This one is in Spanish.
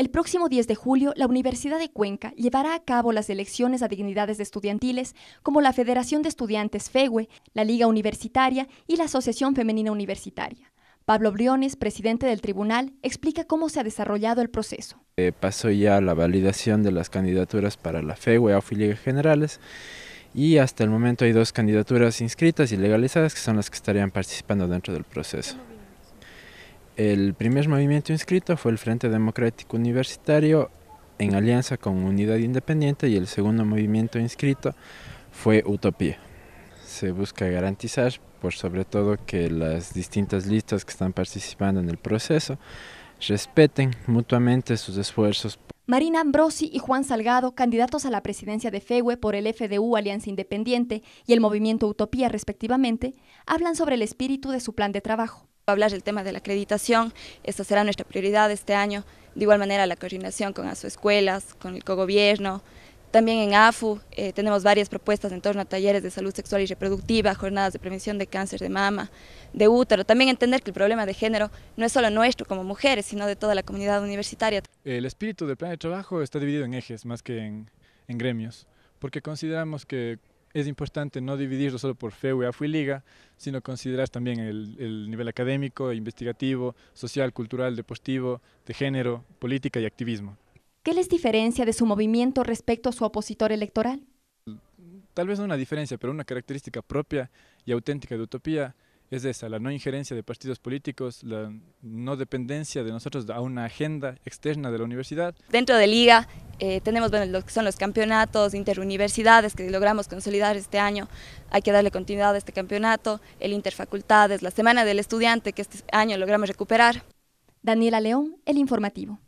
El próximo 10 de julio, la Universidad de Cuenca llevará a cabo las elecciones a dignidades estudiantiles como la Federación de Estudiantes FEGUE, la Liga Universitaria y la Asociación Femenina Universitaria. Pablo Briones, presidente del tribunal, explica cómo se ha desarrollado el proceso. Eh, pasó ya la validación de las candidaturas para la FEGUE, AUF Generales y hasta el momento hay dos candidaturas inscritas y legalizadas que son las que estarían participando dentro del proceso. El primer movimiento inscrito fue el Frente Democrático Universitario en alianza con Unidad Independiente y el segundo movimiento inscrito fue Utopía. Se busca garantizar, por sobre todo, que las distintas listas que están participando en el proceso respeten mutuamente sus esfuerzos Marina Ambrosi y Juan Salgado, candidatos a la presidencia de FEWE por el FDU Alianza Independiente y el movimiento Utopía respectivamente, hablan sobre el espíritu de su plan de trabajo hablar del tema de la acreditación, esa será nuestra prioridad este año, de igual manera la coordinación con Escuelas, con el cogobierno, también en AFU eh, tenemos varias propuestas en torno a talleres de salud sexual y reproductiva, jornadas de prevención de cáncer de mama, de útero. También entender que el problema de género no es solo nuestro como mujeres, sino de toda la comunidad universitaria. El espíritu del plan de trabajo está dividido en ejes más que en gremios, porque consideramos que es importante no dividirlo solo por FEU, AFU y Liga, sino considerar también el, el, nivel académico, investigativo, social, cultural, deportivo, de género, política y activismo. ¿Qué les diferencia de su movimiento respecto a su opositor electoral? Tal vez no una diferencia, pero una característica propia y auténtica de Utopía es esa, la no injerencia de partidos políticos, la no dependencia de nosotros a una agenda externa de la universidad. Dentro de Liga eh, tenemos lo que son los campeonatos interuniversidades que logramos consolidar este año, hay que darle continuidad a este campeonato, el interfacultades, la semana del estudiante que este año logramos recuperar. Daniela León, El Informativo.